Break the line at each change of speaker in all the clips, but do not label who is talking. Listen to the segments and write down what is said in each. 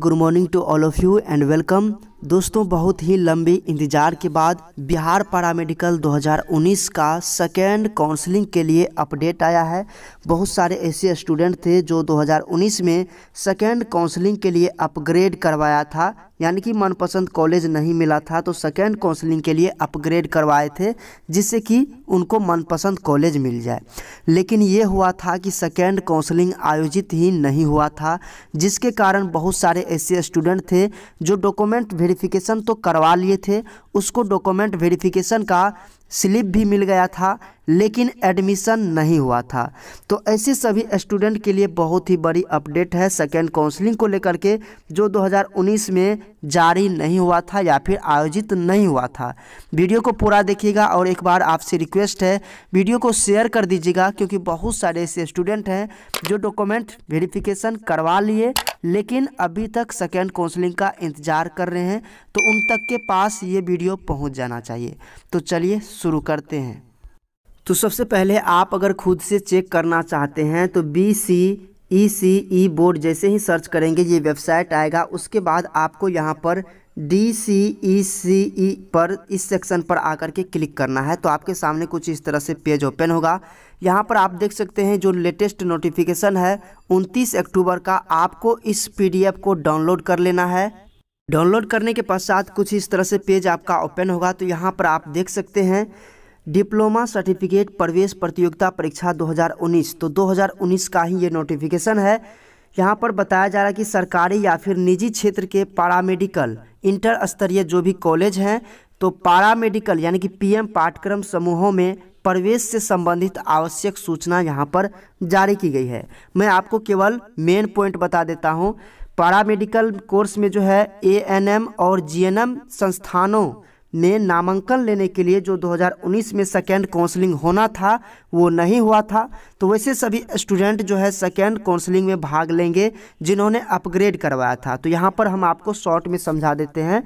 good morning to all of you and welcome दोस्तों बहुत ही लंबी इंतजार के बाद बिहार पैरामेडिकल 2019 का सेकेंड काउंसलिंग के लिए अपडेट आया है बहुत सारे ऐसे स्टूडेंट थे जो 2019 में सेकेंड काउंसलिंग के लिए अपग्रेड करवाया था यानी कि मनपसंद कॉलेज नहीं मिला था तो सेकेंड काउंसलिंग के लिए अपग्रेड करवाए थे जिससे कि उनको मनपसंद कॉलेज मिल जाए लेकिन ये हुआ था कि सेकेंड काउंसलिंग आयोजित ही नहीं हुआ था जिसके कारण बहुत सारे ऐसे स्टूडेंट थे जो डॉक्यूमेंट वेरिफिकेशन तो करवा लिए थे उसको डॉक्यूमेंट वेरिफिकेशन का स्लिप भी मिल गया था लेकिन एडमिशन नहीं हुआ था तो ऐसे सभी स्टूडेंट के लिए बहुत ही बड़ी अपडेट है सेकेंड काउंसलिंग को लेकर के जो 2019 में जारी नहीं हुआ था या फिर आयोजित नहीं हुआ था वीडियो को पूरा देखिएगा और एक बार आपसे रिक्वेस्ट है वीडियो को शेयर कर दीजिएगा क्योंकि बहुत सारे ऐसे स्टूडेंट हैं जो डॉक्यूमेंट वेरीफिकेशन करवा लिए लेकिन अभी तक सेकेंड काउंसलिंग का इंतज़ार कर रहे हैं तो उन तक के पास ये वीडियो पहुँच जाना चाहिए तो चलिए शुरू करते हैं तो सबसे पहले आप अगर खुद से चेक करना चाहते हैं तो बी सी ई सी ई बोर्ड जैसे ही सर्च करेंगे ये वेबसाइट आएगा उसके बाद आपको यहाँ पर डी सी ई सी ई पर इस सेक्शन पर आकर के क्लिक करना है तो आपके सामने कुछ इस तरह से पेज ओपन होगा यहाँ पर आप देख सकते हैं जो लेटेस्ट नोटिफिकेशन है 29 अक्टूबर का आपको इस पीडीएफ को डाउनलोड कर लेना है डाउनलोड करने के पश्चात कुछ इस तरह से पेज आपका ओपन होगा तो यहाँ पर आप देख सकते हैं डिप्लोमा सर्टिफिकेट प्रवेश प्रतियोगिता परीक्षा 2019 तो 2019 का ही ये नोटिफिकेशन है यहाँ पर बताया जा रहा है कि सरकारी या फिर निजी क्षेत्र के पारामेडिकल इंटर स्तरीय जो भी कॉलेज हैं तो पारामेडिकल यानी कि पीएम पाठ्यक्रम समूहों में प्रवेश से संबंधित आवश्यक सूचना यहाँ पर जारी की गई है मैं आपको केवल मेन पॉइंट बता देता हूँ पारा मेडिकल कोर्स में जो है एएनएम और जीएनएम संस्थानों में नामांकन लेने के लिए जो 2019 में सेकेंड काउंसलिंग होना था वो नहीं हुआ था तो वैसे सभी स्टूडेंट जो है सेकेंड काउंसलिंग में भाग लेंगे जिन्होंने अपग्रेड करवाया था तो यहाँ पर हम आपको शॉर्ट में समझा देते हैं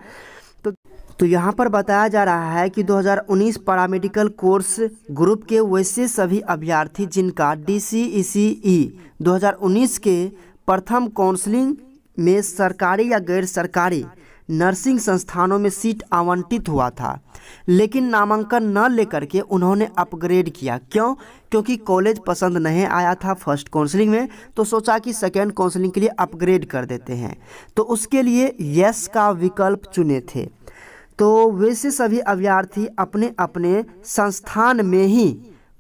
तो तो यहाँ पर बताया जा रहा है कि 2019 पैरामेडिकल कोर्स ग्रुप के वैसे सभी अभ्यर्थी जिनका डी सी ई के प्रथम काउंसलिंग में सरकारी या गैर सरकारी नर्सिंग संस्थानों में सीट आवंटित हुआ था लेकिन नामांकन न लेकर के उन्होंने अपग्रेड किया क्यों क्योंकि कॉलेज पसंद नहीं आया था फर्स्ट काउंसलिंग में तो सोचा कि सेकेंड काउंसलिंग के लिए अपग्रेड कर देते हैं तो उसके लिए यस का विकल्प चुने थे तो वैसे सभी अभ्यर्थी अपने अपने संस्थान में ही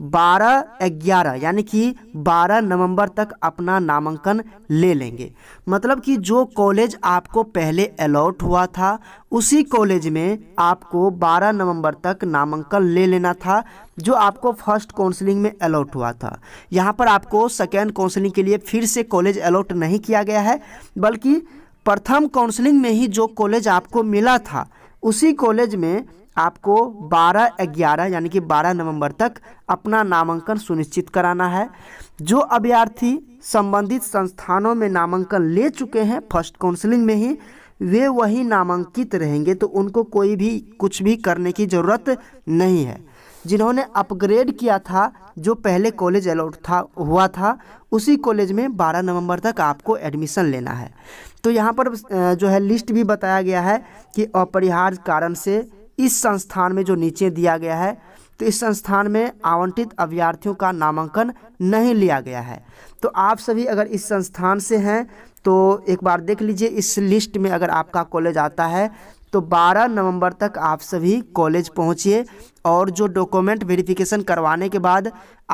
बारह ग्यारह यानी कि बारह नवंबर तक अपना नामांकन ले लेंगे मतलब कि जो कॉलेज आपको पहले अलॉट हुआ था उसी कॉलेज में आपको 12 नवंबर तक नामांकन ले लेना था जो आपको फर्स्ट काउंसलिंग में अलॉट हुआ था यहाँ पर आपको सेकेंड काउंसलिंग के लिए फिर से कॉलेज अलॉट नहीं किया गया है बल्कि प्रथम काउंसलिंग में ही जो कॉलेज आपको मिला था उसी कॉलेज में आपको 12 ग्यारह यानी कि 12 नवंबर तक अपना नामांकन सुनिश्चित कराना है जो अभ्यर्थी संबंधित संस्थानों में नामांकन ले चुके हैं फर्स्ट काउंसलिंग में ही वे वही नामांकित रहेंगे तो उनको कोई भी कुछ भी करने की ज़रूरत नहीं है जिन्होंने अपग्रेड किया था जो पहले कॉलेज अलाउट था हुआ था उसी कॉलेज में 12 नवंबर तक आपको एडमिशन लेना है तो यहाँ पर जो है लिस्ट भी बताया गया है कि अपरिहार्य कारण से इस संस्थान में जो नीचे दिया गया है तो इस संस्थान में आवंटित अभ्यार्थियों का नामांकन नहीं लिया गया है तो आप सभी अगर इस संस्थान से हैं तो एक बार देख लीजिए इस लिस्ट में अगर आपका कॉलेज आता है तो 12 नवंबर तक आप सभी कॉलेज पहुंचिए और जो डॉक्यूमेंट वेरिफिकेशन करवाने के बाद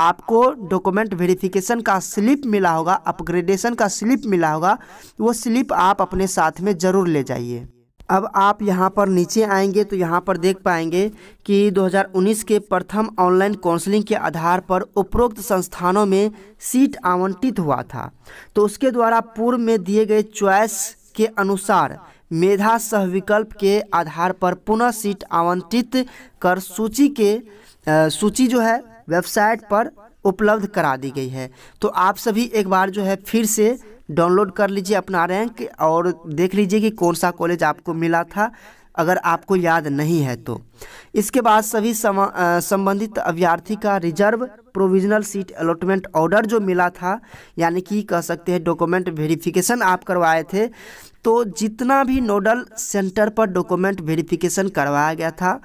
आपको डॉक्यूमेंट वेरिफिकेशन का स्लिप मिला होगा अपग्रेडेशन का स्लिप मिला होगा वो स्लिप आप अपने साथ में ज़रूर ले जाइए अब आप यहाँ पर नीचे आएंगे तो यहाँ पर देख पाएंगे कि 2019 के प्रथम ऑनलाइन काउंसलिंग के आधार पर उपरोक्त संस्थानों में सीट आवंटित हुआ था तो उसके द्वारा पूर्व में दिए गए चॉइस के अनुसार मेधा सह विकल्प के आधार पर पुनः सीट आवंटित कर सूची के सूची जो है वेबसाइट पर उपलब्ध करा दी गई है तो आप सभी एक बार जो है फिर से डाउनलोड कर लीजिए अपना रैंक और देख लीजिए कि कौन सा कॉलेज आपको मिला था अगर आपको याद नहीं है तो इसके बाद सभी संबंधित अभ्यर्थी का reserve provisional seat allotment order जो मिला था यानी कि कह सकते हैं डॉक्यूमेंट वेरिफिकेशन आप करवाए थे तो जितना भी नोडल सेंटर पर डॉक्यूमेंट वेरिफिकेशन करवाया गया था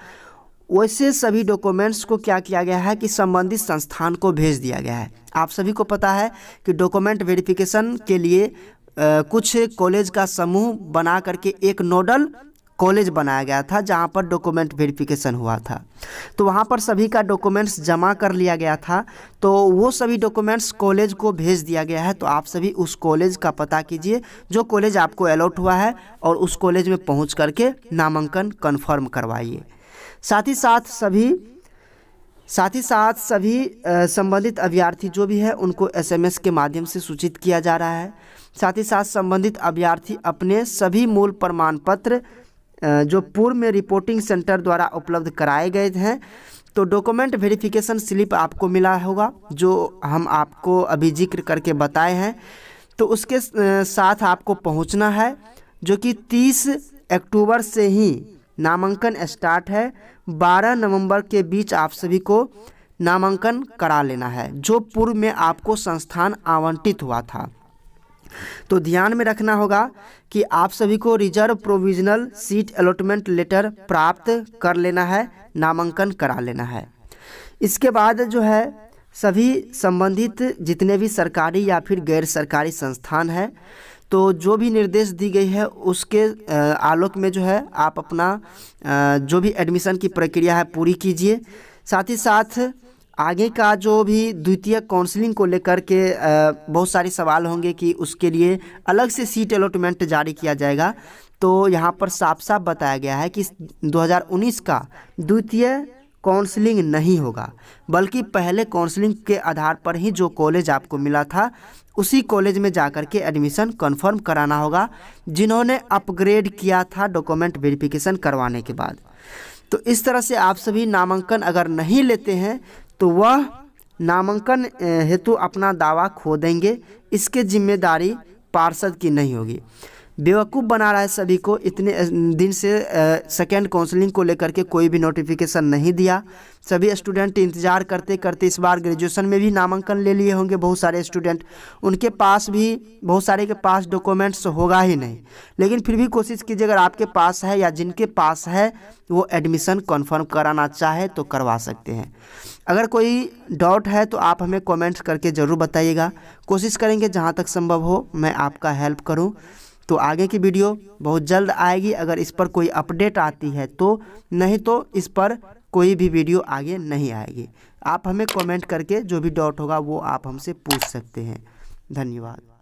वैसे सभी डॉक्यूमेंट्स को क्या किया गया है कि संबंधित संस्थान को भेज दिया गया है आप सभी को पता है कि डॉक्यूमेंट वेरिफिकेशन के लिए आ, कुछ कॉलेज का समूह बना करके एक नोडल कॉलेज बनाया गया था जहाँ पर डॉक्यूमेंट वेरिफिकेशन हुआ था तो वहाँ पर सभी का डॉक्यूमेंट्स जमा कर लिया गया था तो वो सभी डॉक्यूमेंट्स कॉलेज को भेज दिया गया है तो आप सभी उस कॉलेज का पता कीजिए जो कॉलेज आपको अलॉट हुआ है और उस कॉलेज में पहुँच करके नामांकन कन्फर्म करवाइए साथ ही साथ सभी साथ ही साथ सभी संबंधित अभ्यर्थी जो भी है उनको एसएमएस के माध्यम से सूचित किया जा रहा है साथ ही साथ संबंधित अभ्यर्थी अपने सभी मूल प्रमाण पत्र जो पूर्व में रिपोर्टिंग सेंटर द्वारा उपलब्ध कराए गए हैं तो डॉक्यूमेंट वेरिफिकेशन स्लिप आपको मिला होगा जो हम आपको अभी जिक्र करके बताए हैं तो उसके साथ आपको पहुंचना है जो कि 30 अक्टूबर से ही नामांकन स्टार्ट है 12 नवंबर के बीच आप सभी को नामांकन करा लेना है जो पूर्व में आपको संस्थान आवंटित हुआ था तो ध्यान में रखना होगा कि आप सभी को reserve provisional seat allotment letter प्राप्त कर लेना है नामांकन करा लेना है इसके बाद जो है सभी संबंधित जितने भी सरकारी या फिर गैर सरकारी संस्थान हैं तो जो भी निर्देश दी गई है उसके आलोक में जो है आप अपना जो भी एडमिशन की प्रक्रिया है पूरी कीजिए साथ ही साथ आगे का जो भी द्वितीय काउंसलिंग को लेकर के बहुत सारे सवाल होंगे कि उसके लिए अलग से सीट अलॉटमेंट जारी किया जाएगा तो यहाँ पर साफ साफ बताया गया है कि 2019 का द्वितीय काउंसलिंग नहीं होगा बल्कि पहले काउंसलिंग के आधार पर ही जो कॉलेज आपको मिला था उसी कॉलेज में जाकर के एडमिशन कन्फर्म कराना होगा जिन्होंने अपग्रेड किया था डॉक्यूमेंट वेरिफिकेशन करवाने के बाद तो इस तरह से आप सभी नामांकन अगर नहीं लेते हैं तो वह नामांकन हेतु अपना दावा खो देंगे इसके जिम्मेदारी पार्षद की नहीं होगी बेवकूफ़ बना रहा है सभी को इतने दिन से सेकेंड काउंसलिंग को लेकर के कोई भी नोटिफिकेशन नहीं दिया सभी स्टूडेंट इंतज़ार करते करते इस बार ग्रेजुएशन में भी नामांकन ले लिए होंगे बहुत सारे स्टूडेंट उनके पास भी बहुत सारे के पास डॉक्यूमेंट्स होगा ही नहीं लेकिन फिर भी कोशिश कीजिए अगर आपके पास है या जिनके पास है वो एडमिशन कन्फर्म कराना चाहे तो करवा सकते हैं अगर कोई डाउट है तो आप हमें कॉमेंट्स करके ज़रूर बताइएगा कोशिश करेंगे जहाँ तक संभव हो मैं आपका हेल्प करूँ तो आगे की वीडियो बहुत जल्द आएगी अगर इस पर कोई अपडेट आती है तो नहीं तो इस पर कोई भी वीडियो आगे नहीं आएगी आप हमें कमेंट करके जो भी डाउट होगा वो आप हमसे पूछ सकते हैं धन्यवाद